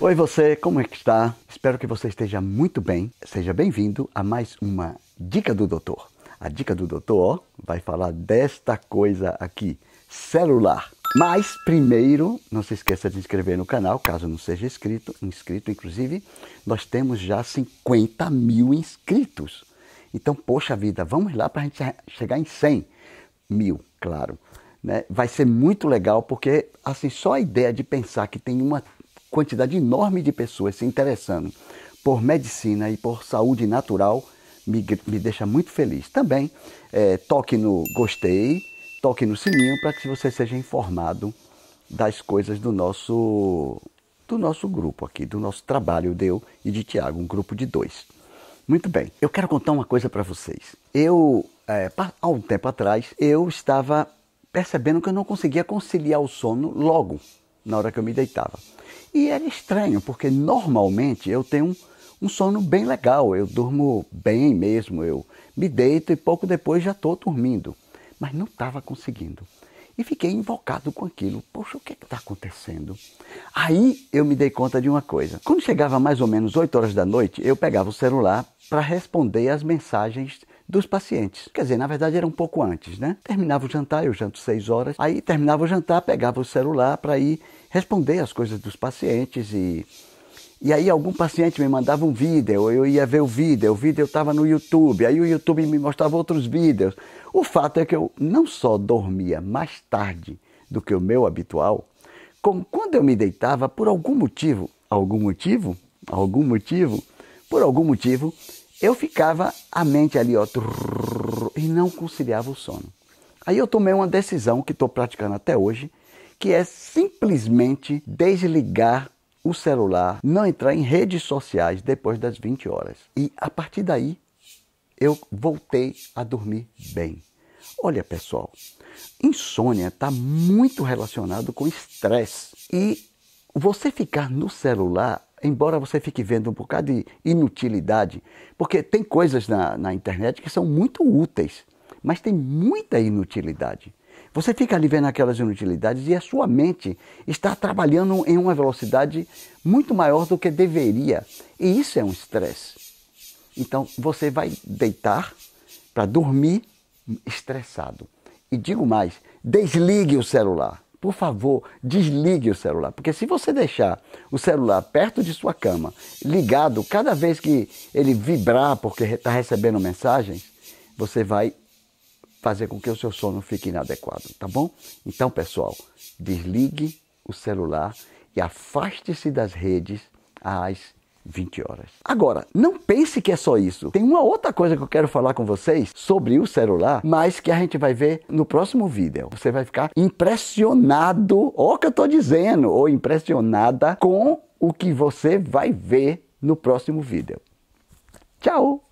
Oi você, como é que está? Espero que você esteja muito bem. Seja bem-vindo a mais uma dica do doutor. A dica do doutor vai falar desta coisa aqui, celular. Mas primeiro, não se esqueça de se inscrever no canal, caso não seja inscrito. Inscrito, inclusive, nós temos já 50 mil inscritos. Então, poxa vida, vamos lá para a gente chegar em 100 mil, claro. Né? Vai ser muito legal porque assim só a ideia de pensar que tem uma quantidade enorme de pessoas se interessando por medicina e por saúde natural me, me deixa muito feliz. Também é, toque no gostei, toque no sininho para que você seja informado das coisas do nosso do nosso grupo aqui, do nosso trabalho deu de e de Tiago, um grupo de dois. Muito bem, eu quero contar uma coisa para vocês. Eu, é, há um tempo atrás, eu estava percebendo que eu não conseguia conciliar o sono logo na hora que eu me deitava. E era é estranho, porque normalmente eu tenho um, um sono bem legal, eu durmo bem mesmo, eu me deito e pouco depois já estou dormindo. Mas não estava conseguindo. E fiquei invocado com aquilo. Poxa, o que é está acontecendo? Aí eu me dei conta de uma coisa. Quando chegava mais ou menos 8 horas da noite, eu pegava o celular para responder as mensagens dos pacientes. Quer dizer, na verdade era um pouco antes, né? Terminava o jantar, eu janto seis horas, aí terminava o jantar, pegava o celular para ir responder as coisas dos pacientes e e aí algum paciente me mandava um vídeo, eu ia ver o vídeo, o vídeo estava no YouTube, aí o YouTube me mostrava outros vídeos. O fato é que eu não só dormia mais tarde do que o meu habitual, como quando eu me deitava, por algum motivo, algum motivo, algum motivo, por algum motivo, eu ficava a mente ali, ó, trrr, e não conciliava o sono. Aí eu tomei uma decisão que estou praticando até hoje, que é simplesmente desligar o celular, não entrar em redes sociais depois das 20 horas. E a partir daí, eu voltei a dormir bem. Olha, pessoal, insônia está muito relacionado com estresse e você ficar no celular embora você fique vendo um bocado de inutilidade, porque tem coisas na, na internet que são muito úteis, mas tem muita inutilidade. Você fica ali vendo aquelas inutilidades e a sua mente está trabalhando em uma velocidade muito maior do que deveria. E isso é um estresse. Então você vai deitar para dormir estressado. E digo mais: desligue o celular por favor, desligue o celular, porque se você deixar o celular perto de sua cama, ligado, cada vez que ele vibrar porque está recebendo mensagens, você vai fazer com que o seu sono fique inadequado, tá bom? Então, pessoal, desligue o celular e afaste-se das redes às 20 horas. Agora, não pense que é só isso. Tem uma outra coisa que eu quero falar com vocês sobre o celular, mas que a gente vai ver no próximo vídeo. Você vai ficar impressionado, ó que eu tô dizendo, ou impressionada com o que você vai ver no próximo vídeo. Tchau!